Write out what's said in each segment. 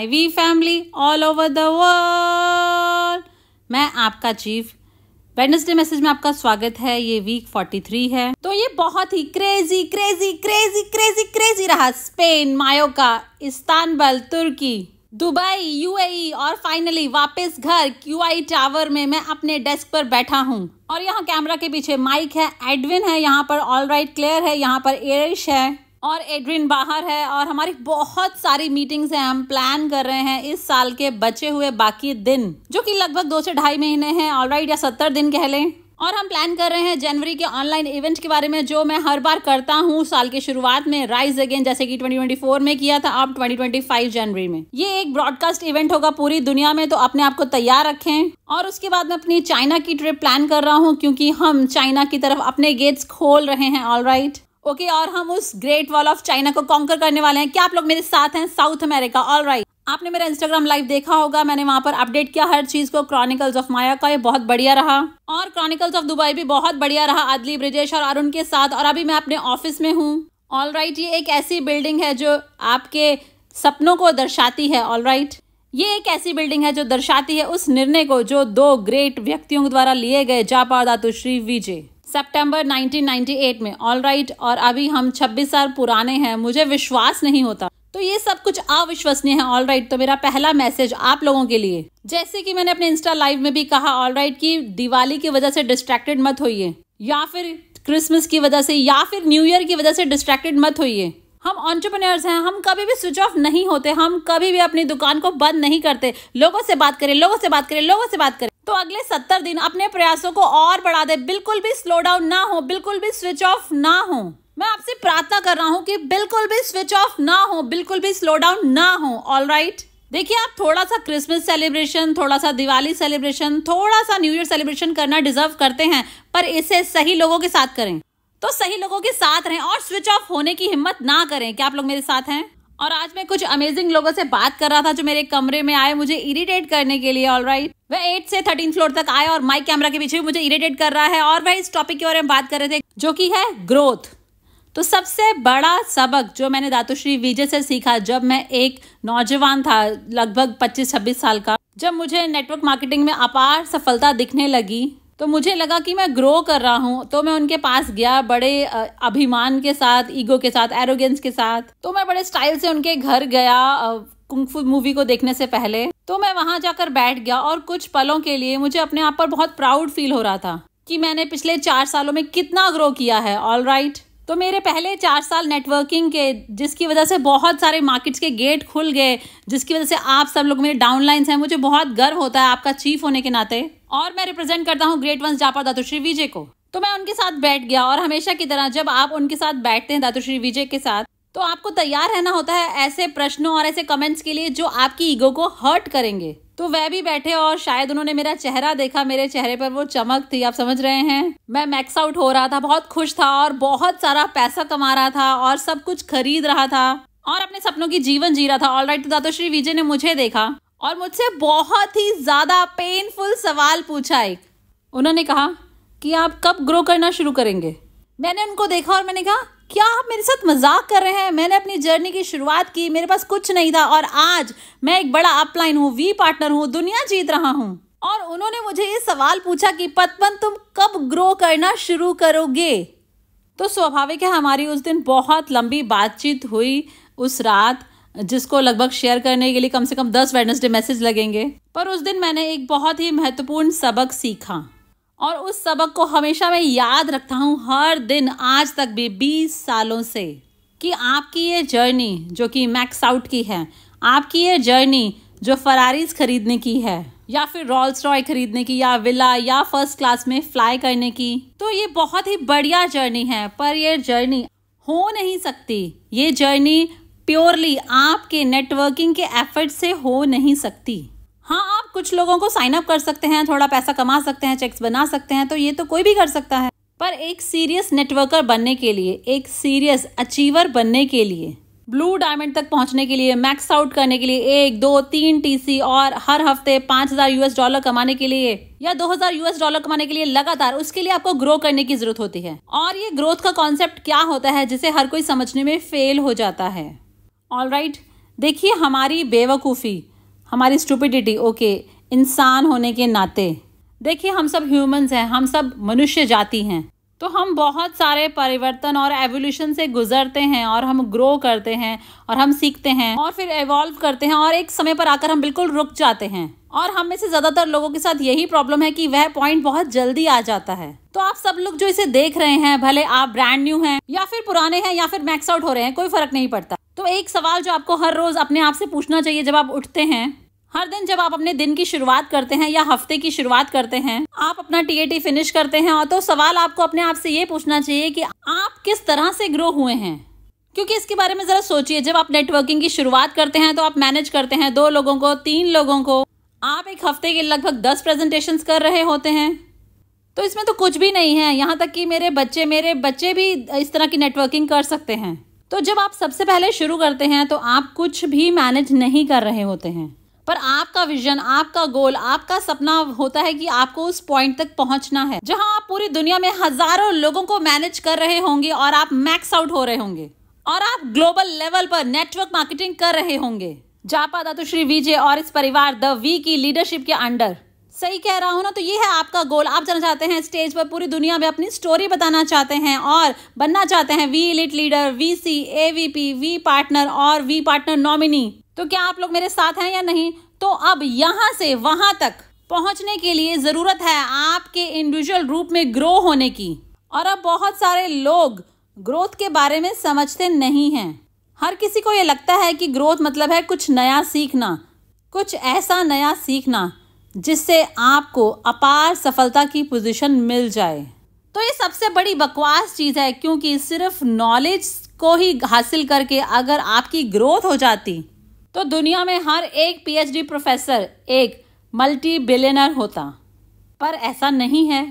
My we family all over the world मैं आपका chief Wednesday message में आपका स्वागत है ये वीक 43 है तो ये बहुत ही crazy crazy crazy crazy crazy रहा स्पेन मायोका इस्तानबल तुर्की दुबई यूएई और फाइनली वापस घर क्यूआई टावर में मैं अपने डेस्क पर बैठा हूँ और यहाँ कैमरा के पीछे माइक है एडविन है यहाँ पर ऑल राइट क्लियर है यहाँ पर एरिश है और एड्रिन बाहर है और हमारी बहुत सारी मीटिंग्स हैं हम प्लान कर रहे हैं इस साल के बचे हुए बाकी दिन जो कि लगभग दो से ढाई महीने हैं ऑल राइट या सत्तर दिन कह लें और हम प्लान कर रहे हैं जनवरी के ऑनलाइन इवेंट के बारे में जो मैं हर बार करता हूँ साल के शुरुआत में राइज अगेन जैसे कि 2024 में किया था अब 2025 जनवरी में ये एक ब्रॉडकास्ट इवेंट होगा पूरी दुनिया में तो अपने आप को तैयार रखें और उसके बाद मैं अपनी चाइना की ट्रिप प्लान कर रहा हूँ क्योंकि हम चाइना की तरफ अपने गेट्स खोल रहे हैं ऑल राइट ओके okay, और हम उस ग्रेट वॉल ऑफ चाइना को कॉन्कर करने वाले हैं क्या आप लोग मेरे साथ हैं साउथ अमेरिका ऑल राइट आपने मेरा इंस्टाग्राम लाइव देखा होगा मैंने वहां पर अपडेट किया हर चीज को क्रॉनिकल्स ऑफ माया का ये बहुत बढ़िया रहा और क्रॉनिकल्स ऑफ दुबई भी बहुत बढ़िया रहा आदली ब्रिजेश और अरुण के साथ और अभी मैं अपने ऑफिस में हूँ ऑल राइट ये एक ऐसी बिल्डिंग है जो आपके सपनों को दर्शाती है ऑल राइट ये एक ऐसी बिल्डिंग है जो दर्शाती है उस निर्णय को जो दो ग्रेट व्यक्तियों द्वारा लिए गए जापा दातु श्री विजय सितंबर 1998 में ऑल राइट right, और अभी हम 26 साल पुराने हैं मुझे विश्वास नहीं होता तो ये सब कुछ अविश्वसनीय है ऑल राइट right, तो मेरा पहला मैसेज आप लोगों के लिए जैसे कि मैंने अपने इंस्टा लाइव में भी कहा ऑल राइट right, की दिवाली की वजह से डिस्ट्रैक्टेड मत होइए या फिर क्रिसमस की वजह से या फिर न्यू ईयर की वजह से डिस्ट्रैक्टेड मत होइए हम ऑन्टरप्रनर्स हैं हम कभी भी स्विच ऑफ नहीं होते हम कभी भी अपनी दुकान को बंद नहीं करते लोगों से बात करें लोगों से बात करें लोगों से बात करें तो अगले सत्तर दिन अपने प्रयासों को और बढ़ा दे बिल्कुल भी स्लो डाउन ना हो बिल्कुल भी स्विच ऑफ ना हो मैं आपसे प्रार्थना कर रहा हूँ कि बिल्कुल भी स्विच ऑफ ना हो बिल्कुल भी स्लो डाउन ना हो ऑल राइट देखिए आप थोड़ा सा क्रिसमस सेलिब्रेशन थोड़ा सा दिवाली सेलिब्रेशन थोड़ा सा न्यू ईयर सेलिब्रेशन करना डिजर्व करते हैं पर इसे सही लोगों के साथ करें तो सही लोगों के साथ रहें और स्विच ऑफ होने की हिम्मत ना करें क्या आप लोग मेरे साथ हैं और आज मैं कुछ अमेजिंग लोगों से बात कर रहा था जो मेरे कमरे में आए मुझे इरिटेट करने के लिए ऑल राइट वह एट से थर्टीन फ्लोर तक आया और माइक कैमरा के पीछे भी मुझे इरिटेट कर रहा है और वह इस टॉपिक के बारे में बात कर रहे थे जो कि है ग्रोथ तो सबसे बड़ा सबक जो मैंने दातुश्री विजय से सीखा जब मैं एक नौजवान था लगभग 25-26 साल का जब मुझे नेटवर्क मार्केटिंग में अपार सफलता दिखने लगी तो मुझे लगा कि मैं ग्रो कर रहा हूँ तो मैं उनके पास गया बड़े अभिमान के साथ ईगो के साथ एरोगेंस के साथ तो मैं बड़े स्टाइल से उनके घर गया कुंफू मूवी को देखने से पहले तो मैं वहां जाकर बैठ गया और कुछ पलों के लिए मुझे अपने आप पर बहुत प्राउड फील हो रहा था कि मैंने पिछले चार सालों में कितना ग्रो किया है ऑल राइट right. तो मेरे पहले चार साल नेटवर्किंग के जिसकी वजह से बहुत सारे मार्केट्स के गेट खुल गए जिसकी वजह से आप सब लोग मेरे डाउनलाइंस हैं मुझे बहुत गर्व होता है आपका चीफ होने के नाते और मैं रिप्रेजेंट करता हूँ ग्रेट वंस जापा दातुश्री विजय को तो मैं उनके साथ बैठ गया और हमेशा की तरह जब आप उनके साथ बैठते हैं दातुश्री विजय के साथ तो आपको तैयार रहना होता है ऐसे प्रश्नों और ऐसे कमेंट्स के लिए जो आपकी ईगो को हर्ट करेंगे तो वह भी बैठे और शायद उन्होंने मेरा चेहरा देखा मेरे चेहरे पर वो चमक थी आप समझ रहे हैं मैं मैक्स आउट हो रहा था बहुत खुश था और बहुत सारा पैसा कमा रहा था और सब कुछ खरीद रहा था और अपने सपनों की जीवन जी रहा था ऑल राइट तो दातोश्री विजय ने मुझे देखा और मुझसे बहुत ही ज़्यादा पेनफुल सवाल पूछा एक उन्होंने कहा कि आप कब ग्रो करना शुरू करेंगे मैंने उनको देखा और मैंने कहा क्या आप मेरे साथ मजाक कर रहे हैं मैंने अपनी जर्नी की शुरुआत की मेरे पास कुछ नहीं था और आज मैं एक बड़ा अपलाइन हूँ वी पार्टनर हूँ दुनिया जीत रहा हूँ और उन्होंने मुझे ये सवाल पूछा कि पतपन तुम कब ग्रो करना शुरू करोगे तो स्वाभाविक है हमारी उस दिन बहुत लंबी बातचीत हुई उस रात जिसको लगभग शेयर करने के लिए कम से कम दस वेडनेसडे मैसेज लगेंगे पर उस दिन मैंने एक बहुत ही महत्वपूर्ण सबक सीखा और उस सबक को हमेशा मैं याद रखता हूँ हर दिन आज तक भी बीस सालों से कि आपकी ये जर्नी जो कि मैक्स आउट की है आपकी ये जर्नी जो फरारीज खरीदने की है या फिर रॉल्स रॉय खरीदने की या विला या फर्स्ट क्लास में फ्लाई करने की तो ये बहुत ही बढ़िया जर्नी है पर यह जर्नी हो नहीं सकती ये जर्नी प्योरली आपके नेटवर्किंग के एफर्ट से हो नहीं सकती हाँ आप कुछ लोगों को साइन अप कर सकते हैं थोड़ा पैसा कमा सकते हैं चेक्स बना सकते हैं तो ये तो कोई भी कर सकता है पर एक सीरियस नेटवर्कर बनने के लिए एक सीरियस अचीवर बनने के लिए ब्लू डायमंड तक पहुंचने के लिए मैक्स आउट करने के लिए एक दो तीन टीसी और हर हफ्ते पांच हज़ार यूएस डॉलर कमाने के लिए या दो हज़ार यूएस डॉलर कमाने के लिए लगातार उसके लिए आपको ग्रो करने की जरूरत होती है और ये ग्रोथ का कॉन्सेप्ट क्या होता है जिसे हर कोई समझने में फेल हो जाता है ऑल राइट देखिए हमारी बेवकूफ़ी हमारी स्टूपिडिटी ओके इंसान होने के नाते देखिए हम सब ह्यूमंस हैं हम सब मनुष्य जाति हैं तो हम बहुत सारे परिवर्तन और एवोल्यूशन से गुजरते हैं और हम ग्रो करते हैं और हम सीखते हैं और फिर एवॉल्व करते हैं और एक समय पर आकर हम बिल्कुल रुक जाते हैं और हम में से ज़्यादातर लोगों के साथ यही प्रॉब्लम है कि वह पॉइंट बहुत जल्दी आ जाता है तो आप सब लोग जो इसे देख रहे हैं भले आप ब्रांड न्यू हैं या फिर पुराने हैं या फिर मैक्स आउट हो रहे हैं कोई फर्क नहीं पड़ता तो एक सवाल जो आपको हर रोज़ अपने आप से पूछना चाहिए जब आप उठते हैं हर दिन जब आप अपने दिन की शुरुआत करते हैं या हफ्ते की शुरुआत करते हैं आप अपना टी फिनिश करते हैं और तो सवाल आपको अपने आप से ये पूछना चाहिए कि आप किस तरह से ग्रो हुए हैं क्योंकि इसके बारे में ज़रा सोचिए जब आप नेटवर्किंग की शुरुआत करते हैं तो आप मैनेज करते हैं दो लोगों को तीन लोगों को आप एक हफ्ते के लगभग दस प्रेजेंटेशन कर रहे होते हैं तो इसमें तो कुछ भी नहीं है यहाँ तक कि मेरे बच्चे मेरे बच्चे भी इस तरह की नेटवर्किंग कर सकते हैं तो जब आप सबसे पहले शुरू करते हैं तो आप कुछ भी मैनेज नहीं कर रहे होते हैं पर आपका विजन आपका गोल आपका सपना होता है कि आपको उस पॉइंट तक पहुंचना है जहां आप पूरी दुनिया में हजारों लोगों को मैनेज कर रहे होंगे और आप मैक्स आउट हो रहे होंगे और आप ग्लोबल लेवल पर नेटवर्क मार्केटिंग कर रहे होंगे जापा दातुश्री विजय और इस परिवार द वी की लीडरशिप के अंडर सही कह रहा हूँ ना तो ये है आपका गोल आप जाना चाहते हैं स्टेज पर पूरी दुनिया में अपनी स्टोरी बताना चाहते हैं और बनना चाहते हैं V elite leader V C A V P V partner और वी पार्टनर नॉमिनी तो क्या आप लोग मेरे साथ हैं या नहीं तो अब यहाँ से वहाँ तक पहुंचने के लिए ज़रूरत है आपके इंडिविजुअल रूप में ग्रो होने की और अब बहुत सारे लोग ग्रोथ के बारे में समझते नहीं हैं हर किसी को ये लगता है कि ग्रोथ मतलब है कुछ नया सीखना कुछ ऐसा नया सीखना जिससे आपको अपार सफलता की पोजीशन मिल जाए तो ये सबसे बड़ी बकवास चीज़ है क्योंकि सिर्फ नॉलेज को ही हासिल करके अगर आपकी ग्रोथ हो जाती तो दुनिया में हर एक पीएचडी प्रोफेसर एक मल्टी बिलियनर होता पर ऐसा नहीं है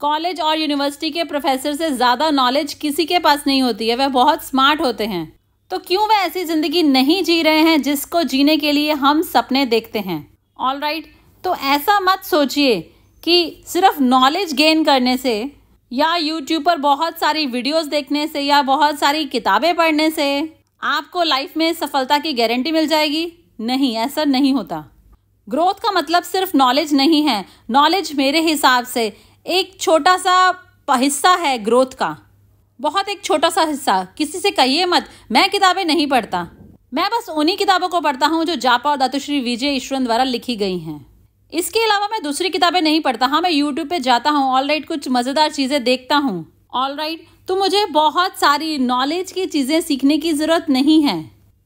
कॉलेज और यूनिवर्सिटी के प्रोफेसर से ज़्यादा नॉलेज किसी के पास नहीं होती है वह बहुत स्मार्ट होते हैं तो क्यों वह ऐसी ज़िंदगी नहीं जी रहे हैं जिसको जीने के लिए हम सपने देखते हैं ऑल राइट तो ऐसा मत सोचिए कि सिर्फ नॉलेज गेन करने से या यूट्यूब पर बहुत सारी वीडियोस देखने से या बहुत सारी किताबें पढ़ने से आपको लाइफ में सफलता की गारंटी मिल जाएगी नहीं ऐसा नहीं होता ग्रोथ का मतलब सिर्फ नॉलेज नहीं है नॉलेज मेरे हिसाब से एक छोटा सा हिस्सा है ग्रोथ का बहुत एक छोटा सा हिस्सा किसी से कहिए मत मैं किताबें नहीं पढ़ता मैं बस उन्हीं किताबों को पढ़ता हूँ जो जापा और दातुश्री विजय ईश्वर द्वारा लिखी गई हैं इसके अलावा मैं दूसरी किताबें नहीं पढ़ता हाँ मैं यूट्यूब पे जाता हूँ ऑल राइट कुछ मज़ेदार चीज़ें देखता हूँ ऑल राइट तो मुझे बहुत सारी नॉलेज की चीज़ें सीखने की ज़रूरत नहीं है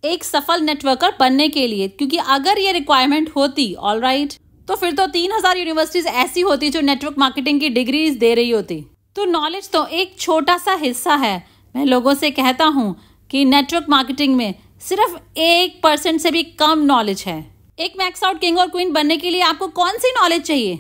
एक सफल नेटवर्कर बनने के लिए क्योंकि अगर ये रिक्वायरमेंट होती ऑल राइट तो फिर तो तीन हज़ार यूनिवर्सिटीज़ ऐसी होती जो नेटवर्क मार्केटिंग की डिग्रीज दे रही होती तो नॉलेज तो एक छोटा सा हिस्सा है मैं लोगों से कहता हूँ कि नेटवर्क मार्केटिंग में सिर्फ एक परसेंट से भी कम नॉलेज है एक मैक्स आउट किंग और क्वीन बनने के लिए आपको कौन सी नॉलेज चाहिए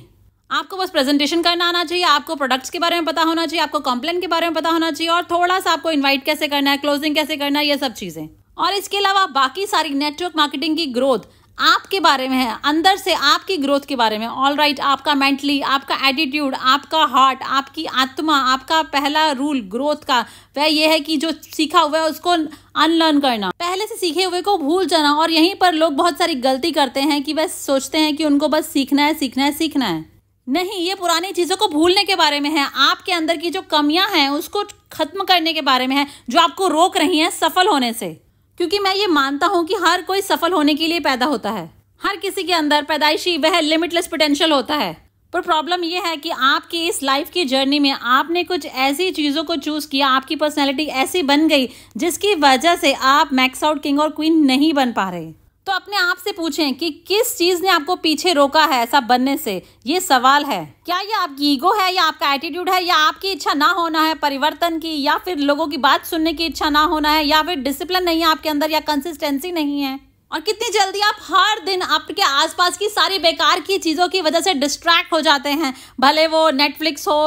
आपको बस प्रेजेंटेशन करना आना चाहिए आपको प्रोडक्ट्स के बारे में पता होना चाहिए आपको कंप्लेन के बारे में पता होना चाहिए और थोड़ा सा आपको इनवाइट कैसे करना है क्लोजिंग कैसे करना है ये सब चीज़ें और इसके अलावा बाकी सारी नेटवर्क मार्केटिंग की ग्रोथ आपके बारे में है अंदर से आपकी ग्रोथ के बारे में ऑल राइट right, आपका मेंटली आपका एटीट्यूड आपका हार्ट आपकी आत्मा आपका पहला रूल ग्रोथ का वह यह है कि जो सीखा हुआ है उसको अनलर्न करना पहले से सीखे हुए को भूल जाना और यहीं पर लोग बहुत सारी गलती करते हैं कि वह सोचते हैं कि उनको बस सीखना है सीखना है सीखना है नहीं ये पुरानी चीज़ों को भूलने के बारे में है आपके अंदर की जो कमियां हैं उसको खत्म करने के बारे में है जो आपको रोक रही हैं सफल होने से क्योंकि मैं ये मानता हूँ कि हर कोई सफल होने के लिए पैदा होता है हर किसी के अंदर पैदाइशी वह लिमिटलेस पोटेंशियल होता है पर प्रॉब्लम यह है कि आपकी इस लाइफ की जर्नी में आपने कुछ ऐसी चीज़ों को चूज़ किया आपकी पर्सनैलिटी ऐसी बन गई जिसकी वजह से आप मैक्स आउट किंग और क्वीन नहीं बन पा रहे तो अपने आप से पूछें कि किस चीज़ ने आपको पीछे रोका है ऐसा बनने से ये सवाल है क्या ये आपकी ईगो है या आपका एटीट्यूड है या आपकी इच्छा ना होना है परिवर्तन की या फिर लोगों की बात सुनने की इच्छा ना होना है या फिर डिसिप्लिन नहीं है आपके अंदर या कंसिस्टेंसी नहीं है और कितनी जल्दी आप हर दिन आपके आसपास की सारी बेकार की चीज़ों की वजह से डिस्ट्रैक्ट हो जाते हैं भले वो नेटफ्लिक्स हो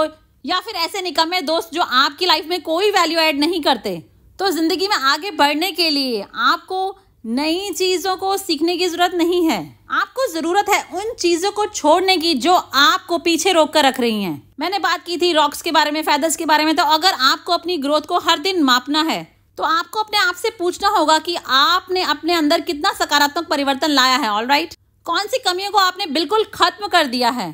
या फिर ऐसे निकम्मे दोस्त जो आपकी लाइफ में कोई वैल्यू ऐड नहीं करते तो ज़िंदगी में आगे बढ़ने के लिए आपको नई चीज़ों को सीखने की ज़रूरत नहीं है आपको ज़रूरत है उन चीज़ों को छोड़ने की जो आपको पीछे रोक कर रख रही हैं मैंने बात की थी रॉक्स के बारे में फैदर्स के बारे में तो अगर आपको अपनी ग्रोथ को हर दिन मापना है तो आपको अपने आप से पूछना होगा कि आपने अपने अंदर कितना सकारात्मक परिवर्तन लाया है ऑल राइट कौन सी कमियों को आपने बिल्कुल खत्म कर दिया है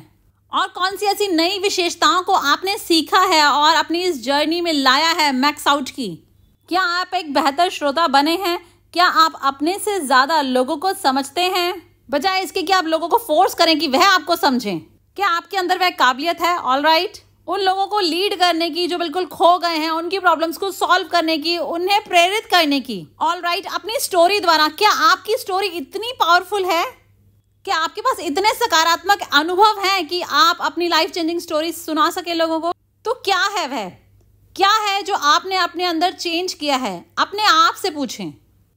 और कौन सी ऐसी नई विशेषताओं को आपने सीखा है और अपनी इस जर्नी में लाया है मैक्स आउट की क्या आप एक बेहतर श्रोता बने हैं क्या आप अपने से ज़्यादा लोगों को समझते हैं बजाय इसके कि आप लोगों को फोर्स करें कि वह आपको समझें क्या आपके अंदर वह काबिलियत है ऑल राइट right? उन लोगों को लीड करने की जो बिल्कुल खो गए हैं उनकी प्रॉब्लम्स को सॉल्व करने की उन्हें प्रेरित करने की ऑल राइट right, अपनी स्टोरी द्वारा क्या आपकी स्टोरी इतनी पावरफुल है क्या आपके पास इतने सकारात्मक अनुभव हैं कि आप अपनी लाइफ चेंजिंग स्टोरी सुना सके लोगों को तो क्या है वह क्या है जो आपने अपने अंदर चेंज किया है अपने आप से पूछें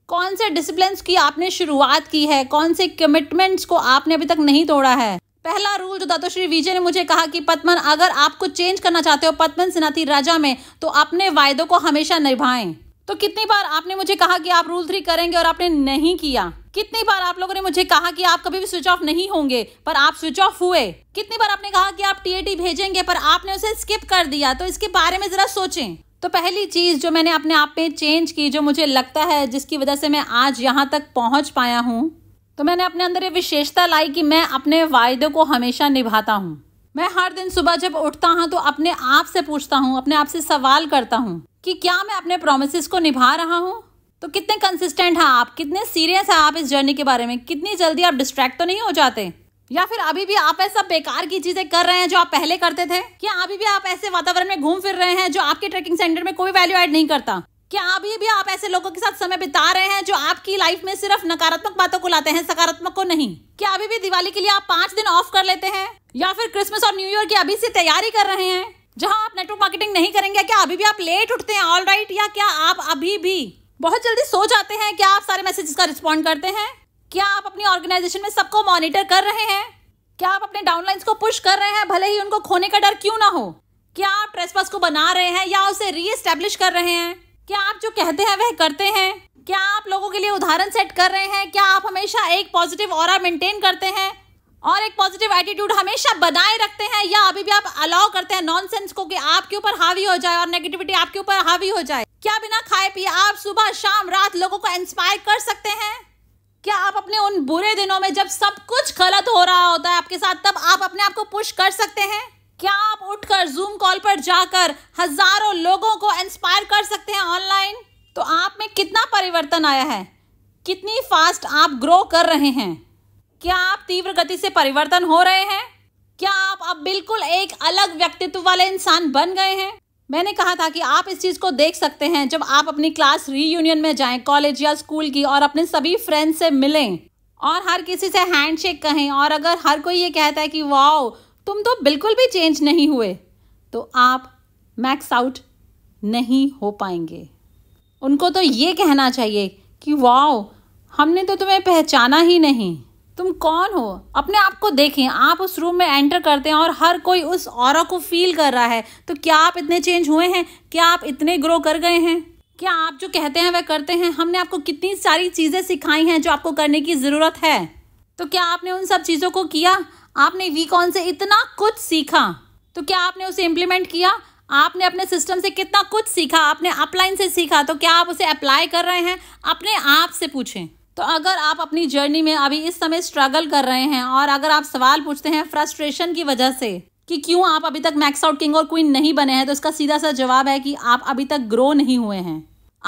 कौन से डिसिप्लिन की आपने शुरुआत की है कौन से कमिटमेंट्स को आपने अभी तक नहीं तोड़ा है पहला रूल जो दातोश्री विजय ने मुझे कहा कि पतमन अगर आपको चेंज करना चाहते हो पतमन सिनाती राजा में तो अपने वायदों को हमेशा निभाएं तो कितनी बार आपने मुझे कहा कि आप रूल थ्री करेंगे और आपने नहीं किया कितनी बार आप लोगों ने मुझे कहा कि आप कभी भी स्विच ऑफ नहीं होंगे पर आप स्विच ऑफ हुए कितनी बार आपने कहा कि आप टीएटी भेजेंगे पर आपने उसे स्किप कर दिया तो इसके बारे में जरा सोचें तो पहली चीज़ जो मैंने अपने आप में चेंज की जो मुझे लगता है जिसकी वजह से मैं आज यहाँ तक पहुँच पाया हूँ तो मैंने अपने अंदर ये विशेषता लाई कि मैं अपने वायदे को हमेशा निभाता हूँ मैं हर दिन सुबह जब उठता हूँ तो अपने आप से पूछता हूँ अपने आप से सवाल करता हूँ कि क्या मैं अपने प्रोमिस को निभा रहा हूँ तो कितने कंसिस्टेंट हैं आप कितने सीरियस हैं आप इस जर्नी के बारे में कितनी जल्दी आप डिस्ट्रैक्ट तो नहीं हो जाते या फिर अभी भी आप ऐसा बेकार की चीजें कर रहे हैं जो आप पहले करते थे क्या अभी भी आप ऐसे वातावरण में घूम फिर रहे हैं जो आपके ट्रेकिंग सेंटर में कोई वैल्यू एड नहीं करता क्या अभी भी आप ऐसे लोगों के साथ समय बिता रहे हैं जो आपकी लाइफ में सिर्फ नकारात्मक बातों को लाते हैं सकारात्मक को नहीं क्या अभी भी दिवाली के लिए आप पांच दिन ऑफ कर लेते हैं या फिर क्रिसमस और न्यू ईयर की अभी से तैयारी कर रहे हैं जहां आप नेटवर्क मार्केटिंग नहीं करेंगे क्या अभी भी आप लेट उठते हैं ऑल राइट या क्या आप अभी भी बहुत जल्दी सो जाते हैं क्या आप सारे मैसेजेस का रिस्पॉन्ड करते हैं क्या आप अपनी ऑर्गेनाइजेशन में सबको मॉनिटर कर रहे हैं क्या आप अपने डाउनलाइंस को पुश कर रहे हैं भले ही उनको खोने का डर क्यों ना हो क्या आप ट्रेसपास को बना रहे हैं या उसे रीएस्टेब्लिश कर रहे हैं क्या आप जो कहते हैं वह करते हैं क्या आप लोगों के लिए उदाहरण सेट कर रहे हैं क्या आप हमेशा एक पॉजिटिव और मेंटेन करते हैं और एक पॉजिटिव एटीट्यूड हमेशा बनाए रखते हैं या अभी भी आप अलाउ करते हैं नॉनसेंस को कि आपके ऊपर हावी हो जाए और नेगेटिविटी आपके ऊपर हावी हो जाए क्या बिना खाए पिए आप सुबह शाम रात लोगों को इंस्पायर कर सकते हैं क्या आप अपने उन बुरे दिनों में जब सब कुछ गलत हो रहा होता है आपके साथ तब आप अपने आप को पुश कर सकते हैं क्या आप उठकर जूम कॉल पर जाकर हजारों लोगों को इंस्पायर कर सकते हैं ऑनलाइन तो आप में कितना परिवर्तन आया है कितनी फास्ट आप ग्रो कर रहे हैं क्या आप तीव्र गति से परिवर्तन हो रहे हैं क्या आप अब बिल्कुल एक अलग व्यक्तित्व वाले इंसान बन गए हैं मैंने कहा था कि आप इस चीज़ को देख सकते हैं जब आप अपनी क्लास रीयूनियन में जाएं कॉलेज या स्कूल की और अपने सभी फ्रेंड्स से मिलें और हर किसी से हैंडशेक कहें और अगर हर कोई ये कहता है कि वाओ तुम तो बिल्कुल भी चेंज नहीं हुए तो आप मैक्स आउट नहीं हो पाएंगे उनको तो ये कहना चाहिए कि वाओ हमने तो तुम्हें पहचाना ही नहीं तुम कौन हो अपने आप को देखें आप उस रूम में एंटर करते हैं और हर कोई उस और को फील कर रहा है तो क्या आप इतने चेंज हुए हैं क्या आप इतने ग्रो कर गए हैं क्या आप जो कहते हैं वह करते हैं हमने आपको कितनी सारी चीज़ें सिखाई हैं जो आपको करने की ज़रूरत है तो क्या आपने उन सब चीज़ों को किया आपने वी कौन से इतना कुछ सीखा तो क्या आपने उसे इम्प्लीमेंट किया आपने अपने सिस्टम से कितना कुछ सीखा आपने अपलाइन से सीखा तो क्या आप उसे अप्लाई कर रहे हैं अपने आप से पूछें तो अगर आप अपनी जर्नी में अभी इस समय स्ट्रगल कर रहे हैं और अगर आप सवाल पूछते हैं फ्रस्ट्रेशन की वजह से कि क्यों आप अभी तक मैक्स आउट किंग और क्वीन नहीं बने हैं तो इसका सीधा सा जवाब है कि आप अभी तक ग्रो नहीं हुए हैं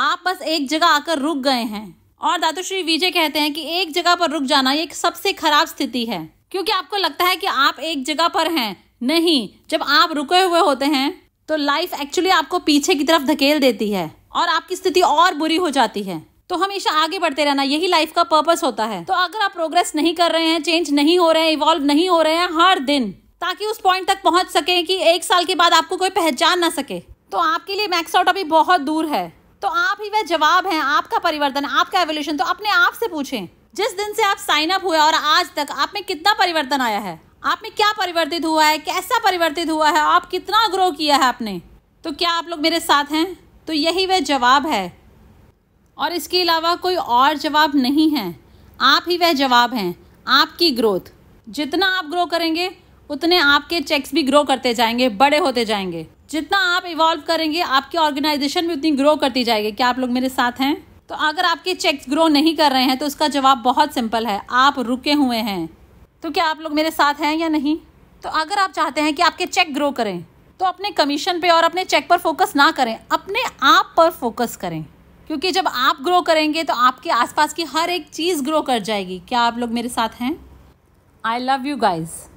आप बस एक जगह आकर रुक गए हैं और दातुश्री विजय कहते हैं कि एक जगह पर रुक जाना एक सबसे खराब स्थिति है क्योंकि आपको लगता है कि आप एक जगह पर हैं नहीं जब आप रुके हुए होते हैं तो लाइफ एक्चुअली आपको पीछे की तरफ धकेल देती है और आपकी स्थिति और बुरी हो जाती है तो हमेशा आगे बढ़ते रहना यही लाइफ का पर्पस होता है तो अगर आप प्रोग्रेस नहीं कर रहे हैं चेंज नहीं हो रहे हैं इवॉल्व नहीं हो रहे हैं हर दिन ताकि उस पॉइंट तक पहुंच सके कि एक साल के बाद आपको कोई पहचान ना सके तो आपके लिए मैक्स आउट अभी बहुत दूर है तो आप ही वह जवाब है आपका परिवर्तन आपका एवोल्यूशन तो अपने आप से पूछें जिस दिन से आप साइन अप हुए और आज तक आप में कितना परिवर्तन आया है आप में क्या परिवर्तित हुआ है कैसा परिवर्तित हुआ है आप कितना ग्रो किया है आपने तो क्या आप लोग मेरे साथ हैं तो यही वह जवाब है और इसके अलावा कोई और जवाब नहीं है आप ही वह जवाब हैं आपकी ग्रोथ जितना आप ग्रो करेंगे उतने आपके चेक्स भी ग्रो करते जाएंगे बड़े होते जाएंगे जितना आप इवॉल्व करेंगे आपकी ऑर्गेनाइजेशन भी उतनी ग्रो करती जाएगी क्या आप लोग मेरे साथ हैं तो अगर आपके चेक्स ग्रो नहीं कर रहे हैं तो उसका जवाब बहुत सिंपल है आप रुके हुए हैं तो क्या आप लोग मेरे साथ हैं या नहीं तो अगर आप चाहते हैं कि आपके चेक ग्रो करें तो अपने कमीशन पे और अपने चेक पर फोकस ना करें अपने आप पर फोकस करें क्योंकि जब आप ग्रो करेंगे तो आपके आसपास की हर एक चीज़ ग्रो कर जाएगी क्या आप लोग मेरे साथ हैं आई लव यू गाइज़